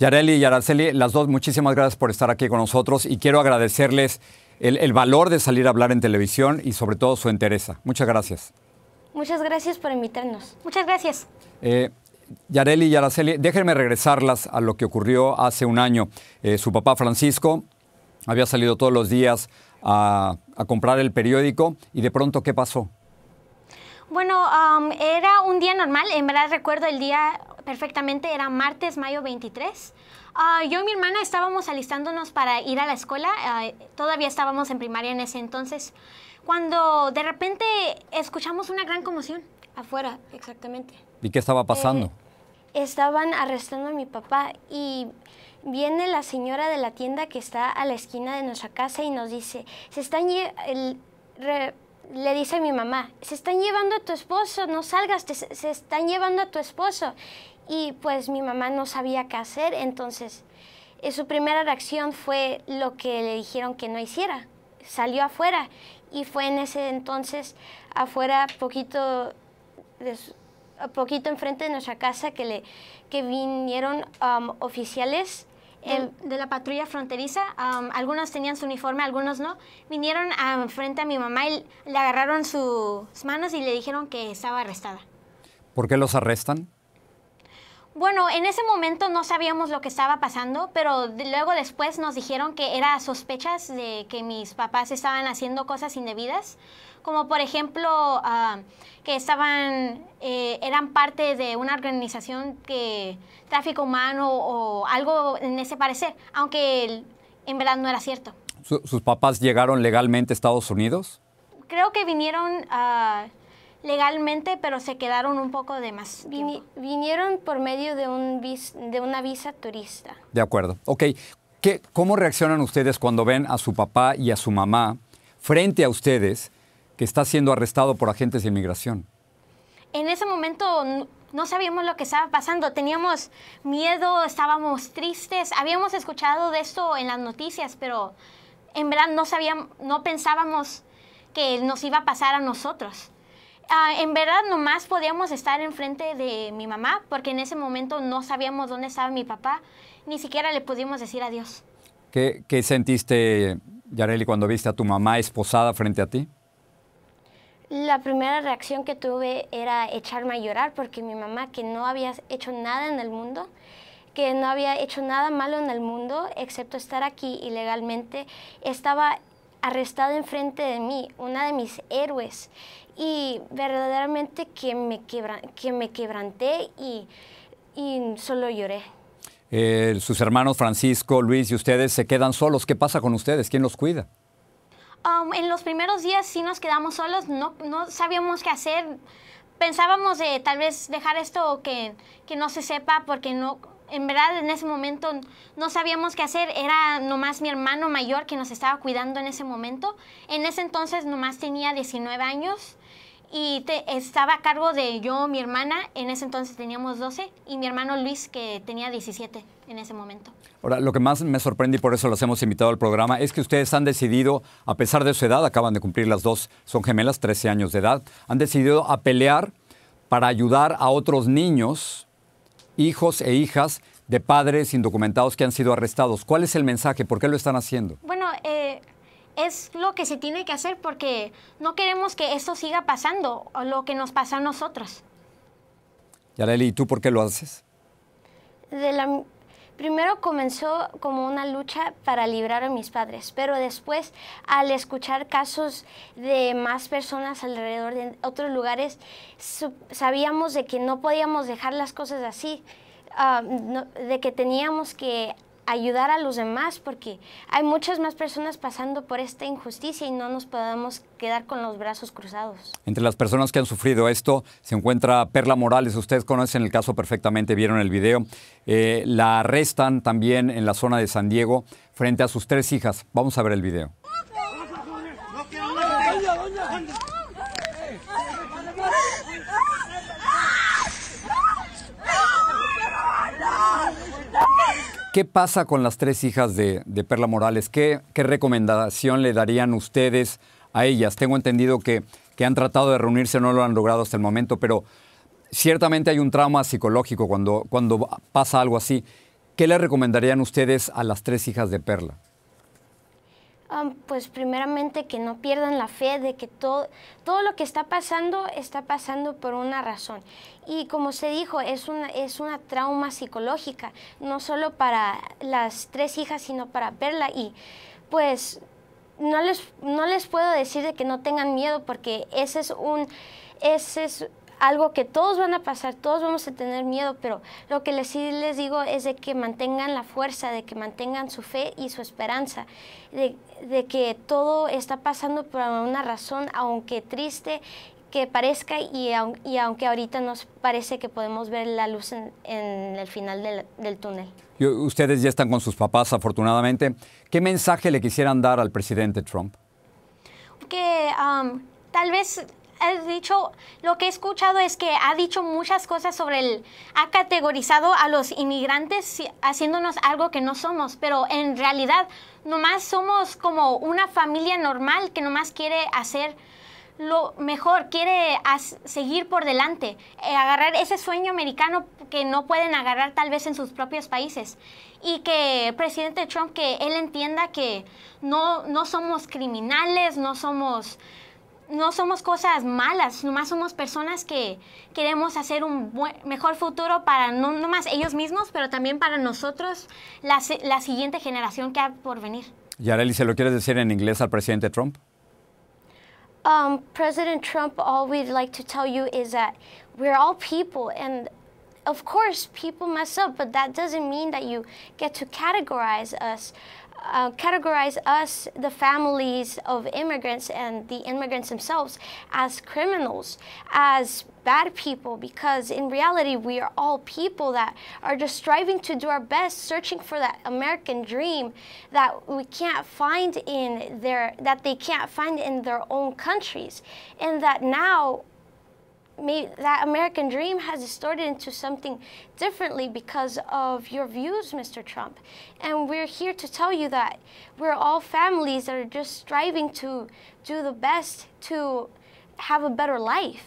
Yareli y Araceli, las dos, muchísimas gracias por estar aquí con nosotros y quiero agradecerles el, valor de salir a hablar en televisión y sobre todo su entereza. Muchas gracias. Muchas gracias por invitarnos. Muchas gracias. Eh, Yareli y Araceli, déjenme regresarlas a lo que ocurrió hace un año. Eh, su papá Francisco había salido todos los días a comprar el periódico y de pronto, ¿qué pasó? Bueno, era un día normal, en verdad recuerdo el día perfectamente, era martes, mayo 23. Ah, yo y mi hermana estábamos alistándonos para ir a la escuela, ah, todavía estábamos en primaria en ese entonces, cuando de repente escuchamos una gran conmoción. Afuera, exactamente. ¿Y qué estaba pasando? Eh, estaban arrestando a mi papá y viene la señora de la tienda que está a la esquina de nuestra casa y nos dice, se están... El, le dice a mi mamá, se están llevando a tu esposo, no salgas, se están llevando a tu esposo. Y pues mi mamá no sabía qué hacer, entonces eh, su primera reacción fue lo que le dijeron que no hiciera. Salió afuera y fue en ese entonces afuera poquito, poquito enfrente de nuestra casa que, le, vinieron um, oficiales de la patrulla fronteriza, algunos tenían su uniforme, algunos no, vinieron a, frente a mi mamá y le agarraron sus manos y le dijeron que estaba arrestada. ¿Por qué los arrestan? Bueno, en ese momento no sabíamos lo que estaba pasando, pero luego después nos dijeron que era sospechas de que mis papás estaban haciendo cosas indebidas, como por ejemplo ah, que estaban, eh, eran parte de una organización que tráfico humano o algo en ese parecer, aunque en verdad no era cierto. ¿Sus papás llegaron legalmente a Estados Unidos? Creo que vinieron, a... Ah, legalmente, pero se quedaron un poco de más. vinieron por medio de, un de una visa turista. De acuerdo. Ok. ¿Cómo reaccionan ustedes cuando ven a su papá y a su mamá frente a ustedes que está siendo arrestado por agentes de inmigración? En ese momento no sabíamos lo que estaba pasando, teníamos miedo, estábamos tristes, habíamos escuchado de esto en las noticias, pero en verdad no sabíamos, no pensábamos que nos iba a pasar a nosotros. Ah, en verdad nomás podíamos estar enfrente de mi mamá porque en ese momento no sabíamos dónde estaba mi papá, ni siquiera le pudimos decir adiós. ¿Qué, qué sentiste, Yareli, cuando viste a tu mamá esposada frente a ti? La primera reacción que tuve era echarme a llorar porque mi mamá, que no había hecho nada en el mundo, que no había hecho nada malo en el mundo, excepto estar aquí ilegalmente, estaba arrestado enfrente de mí, una de mis héroes. Y verdaderamente que me, quebranté y, solo lloré. Eh, sus hermanos Francisco, Luis y ustedes se quedan solos. ¿Qué pasa con ustedes? ¿Quién los cuida? Um, en los primeros días sí nos quedamos solos, no, no sabíamos qué hacer. Pensábamos de tal vez dejar esto que, que no se sepa porque no, en verdad en ese momento no sabíamos qué hacer, era nomás mi hermano mayor que nos estaba cuidando en ese momento. En ese entonces nomás tenía 19 años y estaba a cargo de yo, mi hermana, en ese entonces teníamos 12, y mi hermano Luis que tenía 17 en ese momento. Ahora, lo que más me sorprende y por eso los hemos invitado al programa es que ustedes han decidido, a pesar de su edad, acaban de cumplir las dos, son gemelas, 13 años de edad, han decidido a pelear para ayudar a otros niños hijos e hijas de padres indocumentados que han sido arrestados. ¿Cuál es el mensaje? ¿Por qué lo están haciendo? Bueno, eh, es lo que se tiene que hacer porque no queremos que esto siga pasando, o lo que nos pasa a nosotros. Yareli, ¿y tú por qué lo haces? De la, Primero comenzó como una lucha para librar a mis padres, pero después al escuchar casos de más personas alrededor de otros lugares, sabíamos de que no podíamos dejar las cosas así, ah, de que teníamos que ayudar a los demás porque hay muchas más personas pasando por esta injusticia y no nos podemos quedar con los brazos cruzados. Entre las personas que han sufrido esto se encuentra Perla Morales, ustedes conocen el caso perfectamente, vieron el video. Eh, la arrestan también en la zona de San Diego frente a sus tres hijas. Vamos a ver el video. ¿Qué pasa con las tres hijas de, Perla Morales? ¿Qué, recomendación le darían ustedes a ellas? Tengo entendido que, han tratado de reunirse, no lo han logrado hasta el momento, pero ciertamente hay un trauma psicológico cuando, cuando pasa algo así. ¿Qué le recomendarían ustedes a las tres hijas de Perla? Ah, pues primeramente que no pierdan la fe de que todo, todo lo que está pasando está pasando por una razón. Y como se dijo, es una, es una trauma psicológica, no solo para las tres hijas, sino para Perla. Y pues no les, no les puedo decir de que no tengan miedo porque ese es un... Ese es, algo que todos van a pasar, todos vamos a tener miedo, pero lo que les, les digo es de que mantengan la fuerza, de que mantengan su fe y su esperanza, de, que todo está pasando por una razón, aunque triste que parezca y, aunque ahorita nos parece que podemos ver la luz en, el final del, túnel. ustedes ya están con sus papás, afortunadamente. ¿Qué mensaje le quisieran dar al presidente Trump? Que tal vez ha dicho, lo que he escuchado es que ha dicho muchas cosas sobre el, ha categorizado a los inmigrantes haciéndonos algo que no somos, pero en realidad nomás somos como una familia normal que nomás quiere hacer lo mejor, quiere seguir por delante, eh, agarrar ese sueño americano que no pueden agarrar tal vez en sus propios países. Y que presidente Trump, que él entienda que no, no somos criminales, no somos no somos cosas malas, nomás somos personas que queremos hacer un buen, mejor futuro para no más ellos mismos, pero también para nosotros, la, la siguiente generación que ha por venir. Yareli, ¿se lo quieres decir en inglés al presidente Trump? Um, President Trump, all we'd like to tell you is that we're all people and of course people mess up, but that doesn't mean that you get to categorize us. uh, categorize us, the families of immigrants and the immigrants themselves, as criminals, as bad people, because in reality, we are all people that are just striving to do our best, searching for that American dream that we can't find in their, that they can't find in their own countries. And that now that American dream has distorted into something differently because of your views, Mr. Trump. And we're here to tell you that we're all families that are just striving to do the best to have a better life.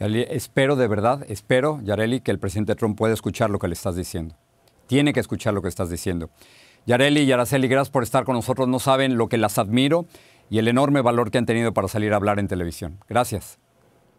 Espero de verdad, espero, Yareli, que el presidente Trump pueda escuchar lo que le estás diciendo. Tiene que escuchar lo que estás diciendo. Yareli y Araceli, gracias por estar con nosotros. No saben lo que las admiro y el enorme valor que han tenido para salir a hablar en televisión. Gracias.